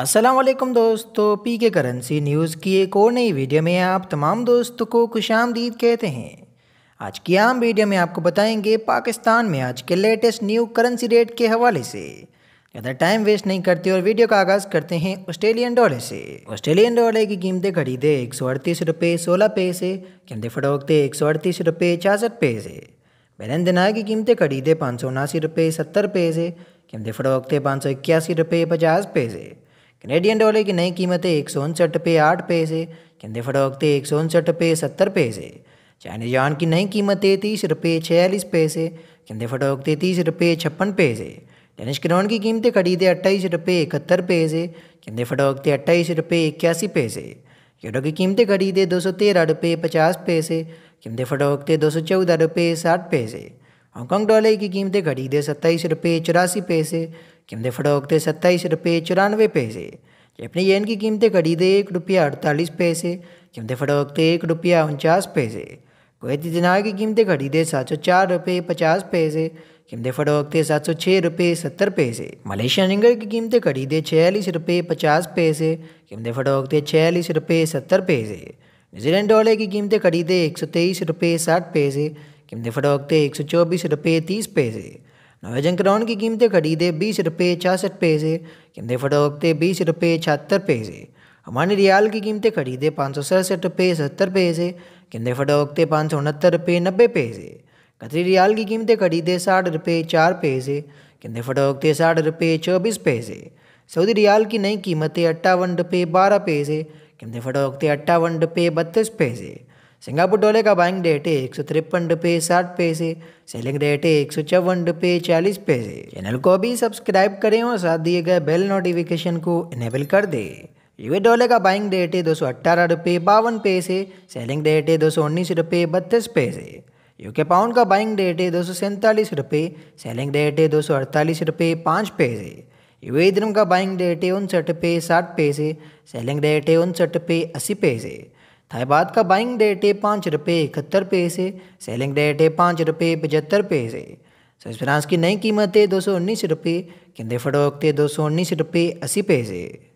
असलम दोस्तों पी के currency news की एक और नई वीडियो में आप तमाम दोस्तों को खुश आमदीद कहते हैं आज की आम वीडियो में आपको बताएंगे पाकिस्तान में आज के लेटेस्ट न्यू करेंसी रेट के हवाले से ज़्यादा टाइम वेस्ट नहीं करते और वीडियो का आगाज़ करते हैं ऑस्ट्रेलियन डॉलर से ऑस्ट्रेलियन डॉलर की कीमतें खरीदे एक सौ अड़तीस रुपये सोलह पैसे कीमतें फटोकते एक सौ अड़तीस रुपये छियासठ पैसे बैलन दिनाए की कीमतें खरीदे पाँच सौ उनासी रुपये सत्तर पैसे कीमतें फटोकते पाँच सौ इक्यासी रुपये पचास पैसे कनेडियन डॉलर की नई कीमतें एक सौ उनसठ पे आठ पैसे कंधे फटौकते एक सौ उनसठ पे सत्तर पैसे चाइनीज यान की नई कीमतें तीस रुपये छियालीस पैसे कंधे फटौकते तीस रुपये छप्पन पैसे टेनिस क्राउन की कीमतें खरीदे अट्ठाईस रुपये इकहत्तर पैसे कंधे फटौकते अट्ठाईस रुपये इक्यासी पैसे यूरो की कीमतें खरीदे दो सौ तेरह रुपये पचास पैसे केंद्र फटौकते दो सौ चौदह रुपये साठ पैसे हांगकॉन्ग डॉलर की कीमतें घटी दे सत्ताईस रुपये चौरासी पैसे कीमतें फरोख दे सत्ताईस रुपये चौरानवे पैसे जैपनी येन की कीमतें घटी दे एक रुपया अड़तालीस पैसे कीमतें फरोख दे एक रुपया उनचास पैसे कुवैती दिनार की कीमतें घटी दे सात सौ चार रुपये पचास पैसे कीमतें फरोख दे सात सौ छः रुपये सत्तर पैसे मलेशियन रिंगर की कीमतें घटी दे छियालीस रुपये पचास पैसे कीमतें फरोख दे छियालीस रुपये सत्तर पैसे न्यूजीलैंड डॉलर की कीमतें खरीदे एक सौ तेईस रुपये साठ पैसे कीमतें फटोकते एक सौ चौबीस रुपये तीस पैसे नवेजन क्राउन की कीमतें खरीदे बीस रुपये छियासठ पैसे कीमतें फटोकते बीस रुपये छहत्तर पैसे हमारे रियाल की कीमतें खरीदे पाँच सौ सड़सठ रुपये सत्तर पैसे कीमतें फटोकते पाँच सौ उनहत्तर रुपये नब्बे पैसे कतरी रियाल की कीमतें खरीदे साठ रुपये चार पैसे कीमतें फटोकते साठ रुपये चौबीस पैसे सऊदी रियाल की नई कीमतें अट्ठावन रुपये बारह पैसे कीमतें फटोकते अट्ठावन रुपये बत्तीस पैसे सिंगापुर डॉलर का बाइंग रेट है एक सौ तिरपन रुपये साठ पैसे सेलिंग रेट है एक सौ चौवन रुपये चालीस पैसे चैनल को भी सब्सक्राइब करें और साथ दिए गए बेल नोटिफिकेशन को इनेबल कर दें यूए डॉलर का बाइंग रेट है दो सौ अट्ठारह रुपये बावन पैसे सेलिंग रेट है दो सौ उन्नीस रुपये बत्तीस पैसे यूके पाउंड का बाइंग रेट है दो सौ सैंतालीस रुपये सेलिंग रेट है दो सौ अड़तालीस रुपये पाँच पैसे यूए इधर का बाइंग रेट है उनसठ रुपये साठ पैसे सेलिंग रेट है उनसठ रुपये अस्सी पैसे थाईबाद का बाइंग डेट है पाँच रुपये इकहत्तर पैसे सेलिंग डेट है पाँच रुपये पचहत्तर पैसे स्विस फ्रांस की नई कीमत है दो सौ उन्नीस रुपये केंद्रीय फटोकते दो सौ उन्नीस रुपये अस्सी पैसे